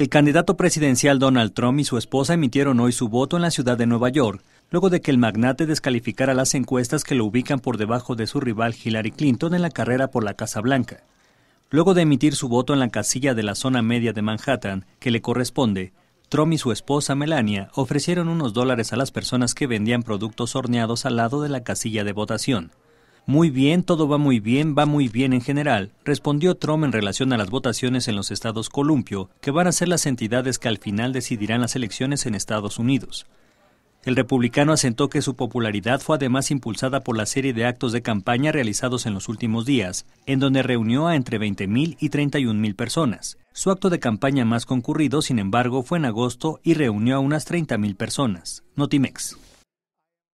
El candidato presidencial Donald Trump y su esposa emitieron hoy su voto en la ciudad de Nueva York, luego de que el magnate descalificara las encuestas que lo ubican por debajo de su rival Hillary Clinton en la carrera por la Casa Blanca. Luego de emitir su voto en la casilla de la zona media de Manhattan, que le corresponde, Trump y su esposa Melania ofrecieron unos dólares a las personas que vendían productos horneados al lado de la casilla de votación. Muy bien, todo va muy bien, va muy bien en general, respondió Trump en relación a las votaciones en los estados columpio, que van a ser las entidades que al final decidirán las elecciones en Estados Unidos. El republicano asentó que su popularidad fue además impulsada por la serie de actos de campaña realizados en los últimos días, en donde reunió a entre 20.000 y 31.000 personas. Su acto de campaña más concurrido, sin embargo, fue en agosto y reunió a unas 30.000 personas. Notimex.